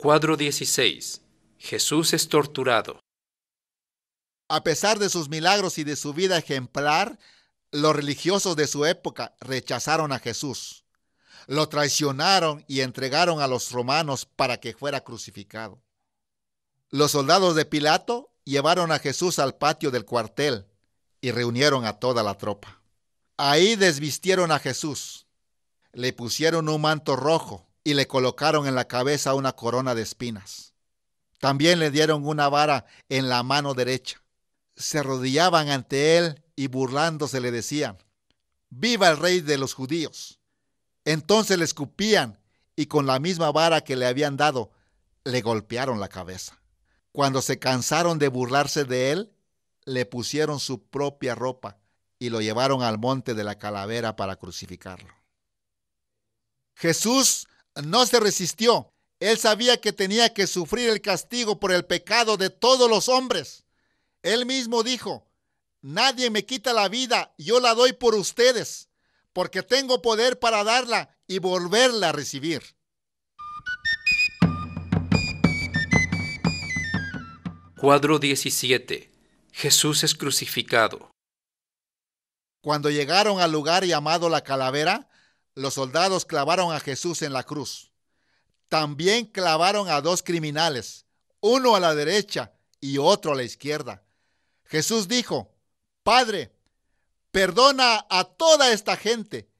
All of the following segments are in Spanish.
Cuadro 16. Jesús es torturado. A pesar de sus milagros y de su vida ejemplar, los religiosos de su época rechazaron a Jesús. Lo traicionaron y entregaron a los romanos para que fuera crucificado. Los soldados de Pilato llevaron a Jesús al patio del cuartel y reunieron a toda la tropa. Ahí desvistieron a Jesús. Le pusieron un manto rojo y le colocaron en la cabeza una corona de espinas. También le dieron una vara en la mano derecha. Se arrodillaban ante él y burlándose le decían, Viva el rey de los judíos. Entonces le escupían y con la misma vara que le habían dado, le golpearon la cabeza. Cuando se cansaron de burlarse de él, le pusieron su propia ropa y lo llevaron al monte de la calavera para crucificarlo. Jesús no se resistió. Él sabía que tenía que sufrir el castigo por el pecado de todos los hombres. Él mismo dijo, nadie me quita la vida, yo la doy por ustedes, porque tengo poder para darla y volverla a recibir. Cuadro 17. Jesús es crucificado. Cuando llegaron al lugar llamado la calavera, los soldados clavaron a Jesús en la cruz. También clavaron a dos criminales, uno a la derecha y otro a la izquierda. Jesús dijo, Padre, perdona a toda esta gente.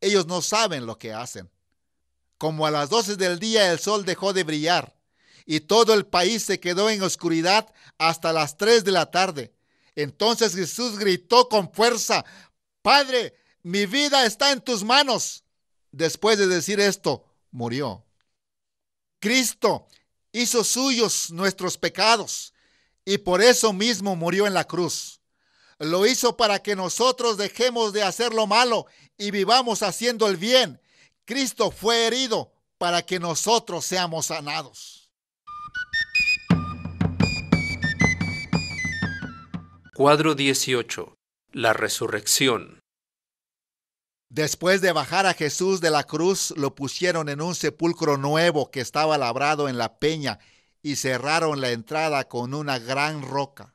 Ellos no saben lo que hacen. Como a las doce del día el sol dejó de brillar y todo el país se quedó en oscuridad hasta las tres de la tarde. Entonces Jesús gritó con fuerza, Padre, mi vida está en tus manos después de decir esto, murió. Cristo hizo suyos nuestros pecados y por eso mismo murió en la cruz. Lo hizo para que nosotros dejemos de hacer lo malo y vivamos haciendo el bien. Cristo fue herido para que nosotros seamos sanados. Cuadro 18. La resurrección. Después de bajar a Jesús de la cruz, lo pusieron en un sepulcro nuevo que estaba labrado en la peña y cerraron la entrada con una gran roca.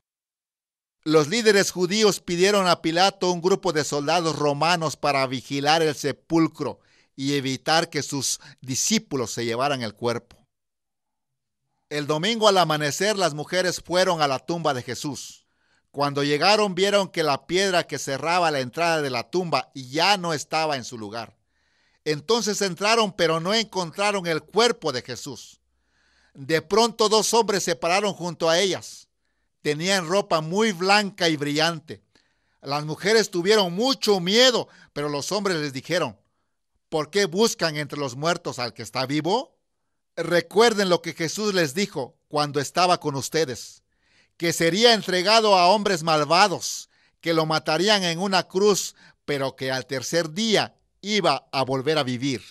Los líderes judíos pidieron a Pilato un grupo de soldados romanos para vigilar el sepulcro y evitar que sus discípulos se llevaran el cuerpo. El domingo al amanecer las mujeres fueron a la tumba de Jesús. Cuando llegaron vieron que la piedra que cerraba la entrada de la tumba ya no estaba en su lugar. Entonces entraron pero no encontraron el cuerpo de Jesús. De pronto dos hombres se pararon junto a ellas. Tenían ropa muy blanca y brillante. Las mujeres tuvieron mucho miedo, pero los hombres les dijeron, ¿por qué buscan entre los muertos al que está vivo? Recuerden lo que Jesús les dijo cuando estaba con ustedes que sería entregado a hombres malvados, que lo matarían en una cruz, pero que al tercer día iba a volver a vivir.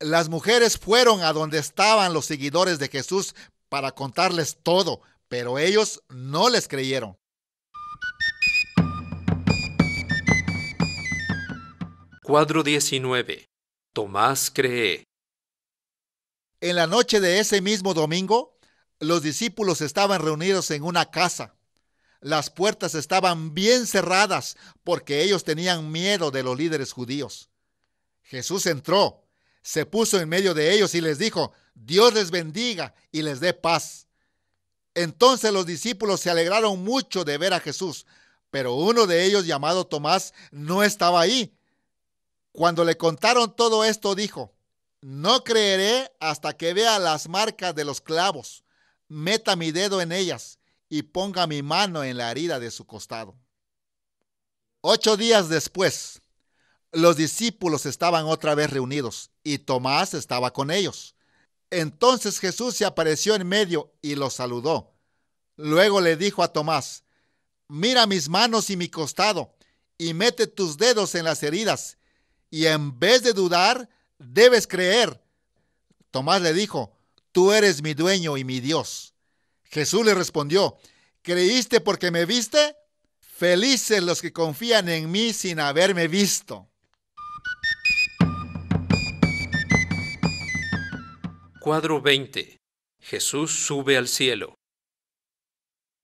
Las mujeres fueron a donde estaban los seguidores de Jesús para contarles todo, pero ellos no les creyeron. Cuadro 19. Tomás cree. En la noche de ese mismo domingo, los discípulos estaban reunidos en una casa. Las puertas estaban bien cerradas porque ellos tenían miedo de los líderes judíos. Jesús entró, se puso en medio de ellos y les dijo, Dios les bendiga y les dé paz. Entonces los discípulos se alegraron mucho de ver a Jesús, pero uno de ellos llamado Tomás no estaba ahí. Cuando le contaron todo esto, dijo, no creeré hasta que vea las marcas de los clavos meta mi dedo en ellas y ponga mi mano en la herida de su costado. Ocho días después, los discípulos estaban otra vez reunidos y Tomás estaba con ellos. Entonces Jesús se apareció en medio y los saludó. Luego le dijo a Tomás, mira mis manos y mi costado, y mete tus dedos en las heridas, y en vez de dudar, debes creer. Tomás le dijo, tú eres mi dueño y mi Dios. Jesús le respondió, ¿creíste porque me viste? Felices los que confían en mí sin haberme visto. Cuadro 20. Jesús sube al cielo.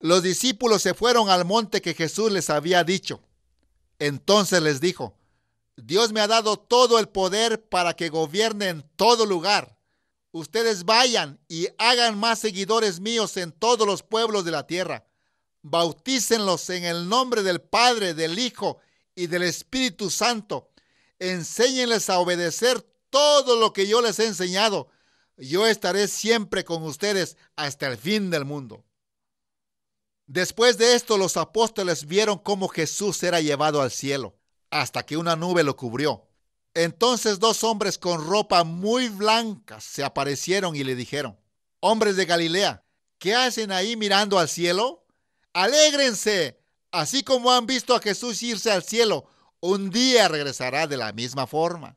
Los discípulos se fueron al monte que Jesús les había dicho. Entonces les dijo, Dios me ha dado todo el poder para que gobierne en todo lugar ustedes vayan y hagan más seguidores míos en todos los pueblos de la tierra. Bautícenlos en el nombre del Padre, del Hijo y del Espíritu Santo. Enséñenles a obedecer todo lo que yo les he enseñado. Yo estaré siempre con ustedes hasta el fin del mundo. Después de esto los apóstoles vieron cómo Jesús era llevado al cielo, hasta que una nube lo cubrió. Entonces dos hombres con ropa muy blanca se aparecieron y le dijeron, hombres de Galilea, ¿qué hacen ahí mirando al cielo? Alégrense, así como han visto a Jesús irse al cielo, un día regresará de la misma forma.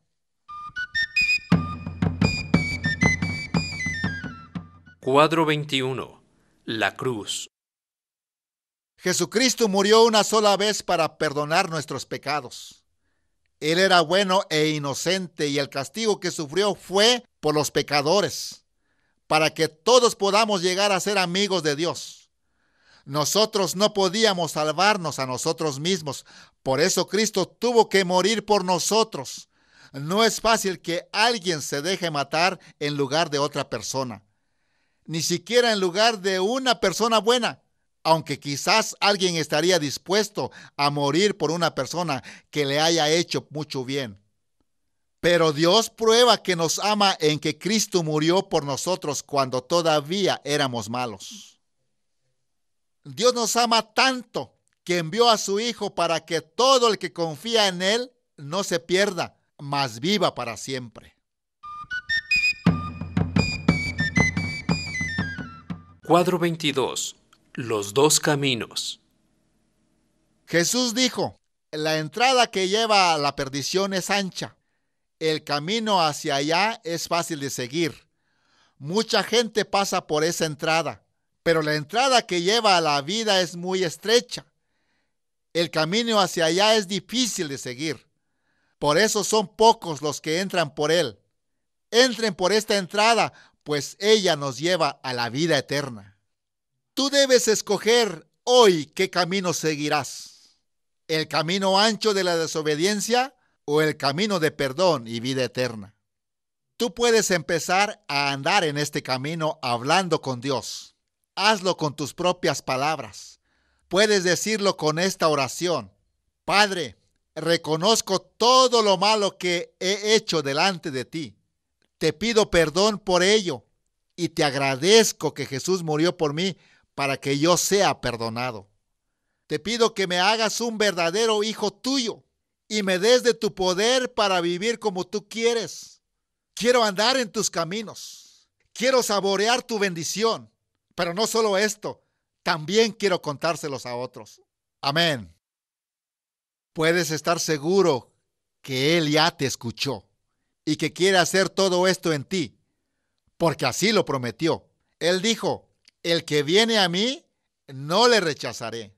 Cuadro 21. La cruz. Jesucristo murió una sola vez para perdonar nuestros pecados. Él era bueno e inocente y el castigo que sufrió fue por los pecadores, para que todos podamos llegar a ser amigos de Dios. Nosotros no podíamos salvarnos a nosotros mismos, por eso Cristo tuvo que morir por nosotros. No es fácil que alguien se deje matar en lugar de otra persona, ni siquiera en lugar de una persona buena aunque quizás alguien estaría dispuesto a morir por una persona que le haya hecho mucho bien. Pero Dios prueba que nos ama en que Cristo murió por nosotros cuando todavía éramos malos. Dios nos ama tanto que envió a su Hijo para que todo el que confía en Él no se pierda, mas viva para siempre. Cuadro 22 los dos caminos. Jesús dijo, la entrada que lleva a la perdición es ancha. El camino hacia allá es fácil de seguir. Mucha gente pasa por esa entrada, pero la entrada que lleva a la vida es muy estrecha. El camino hacia allá es difícil de seguir. Por eso son pocos los que entran por él. Entren por esta entrada, pues ella nos lleva a la vida eterna. Tú debes escoger hoy qué camino seguirás. El camino ancho de la desobediencia o el camino de perdón y vida eterna. Tú puedes empezar a andar en este camino hablando con Dios. Hazlo con tus propias palabras. Puedes decirlo con esta oración. Padre, reconozco todo lo malo que he hecho delante de ti. Te pido perdón por ello y te agradezco que Jesús murió por mí para que yo sea perdonado. Te pido que me hagas un verdadero hijo tuyo y me des de tu poder para vivir como tú quieres. Quiero andar en tus caminos. Quiero saborear tu bendición. Pero no solo esto, también quiero contárselos a otros. Amén. Puedes estar seguro que Él ya te escuchó y que quiere hacer todo esto en ti, porque así lo prometió. Él dijo, el que viene a mí, no le rechazaré.